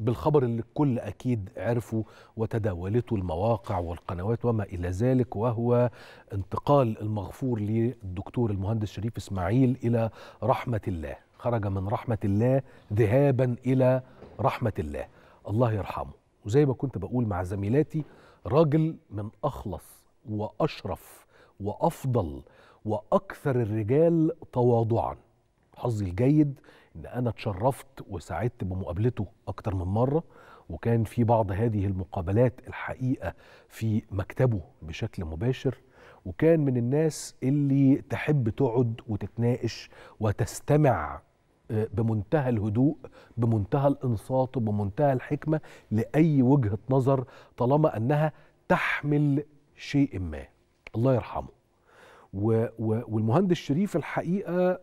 بالخبر اللي الكل اكيد عرفه وتداولته المواقع والقنوات وما الى ذلك وهو انتقال المغفور للدكتور المهندس شريف اسماعيل الى رحمه الله خرج من رحمه الله ذهابا الى رحمه الله الله يرحمه وزي ما كنت بقول مع زميلاتي راجل من اخلص واشرف وافضل واكثر الرجال تواضعا حظي الجيد ان انا اتشرفت وسعدت بمقابلته اكتر من مره وكان في بعض هذه المقابلات الحقيقه في مكتبه بشكل مباشر وكان من الناس اللي تحب تقعد وتتناقش وتستمع آه، بمنتهى الهدوء بمنتهى الانصات وبمنتهى الحكمه لاي وجهه نظر طالما انها تحمل شيء ما الله يرحمه و و والمهندس شريف الحقيقه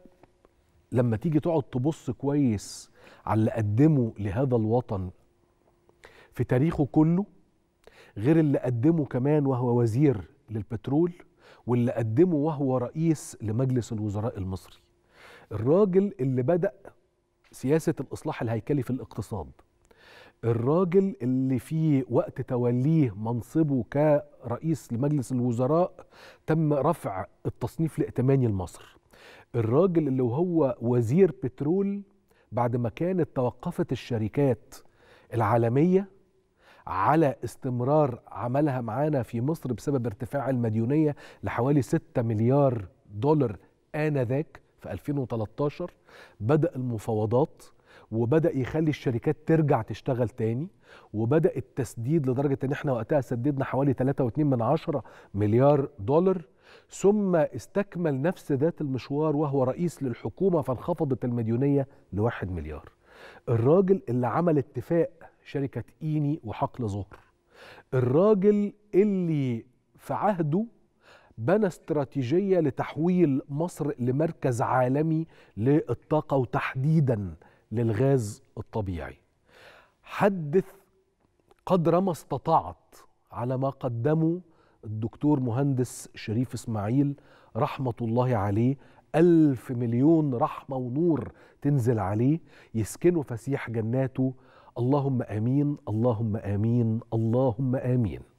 لما تيجي تقعد تبص كويس على اللي قدمه لهذا الوطن في تاريخه كله غير اللي قدمه كمان وهو وزير للبترول واللي قدمه وهو رئيس لمجلس الوزراء المصري الراجل اللي بدأ سياسة الإصلاح الهيكلي في الاقتصاد الراجل اللي في وقت توليه منصبه كرئيس لمجلس الوزراء تم رفع التصنيف الائتماني لمصر الراجل اللي هو وزير بترول بعد ما كانت توقفت الشركات العالميه على استمرار عملها معانا في مصر بسبب ارتفاع المديونية لحوالي 6 مليار دولار آنذاك في 2013 بدأ المفاوضات وبدأ يخلي الشركات ترجع تشتغل تاني وبدأ التسديد لدرجة ان احنا وقتها سددنا حوالي 3.2 مليار دولار ثم استكمل نفس ذات المشوار وهو رئيس للحكومة فانخفضت المديونية لواحد مليار الراجل اللي عمل اتفاق شركة إيني وحقل ظهر الراجل اللي في عهده بنى استراتيجية لتحويل مصر لمركز عالمي للطاقة وتحديدا للغاز الطبيعي حدث قدر ما استطعت على ما قدمه الدكتور مهندس شريف اسماعيل رحمه الله عليه ألف مليون رحمة ونور تنزل عليه يسكنه فسيح جناته اللهم آمين اللهم آمين اللهم آمين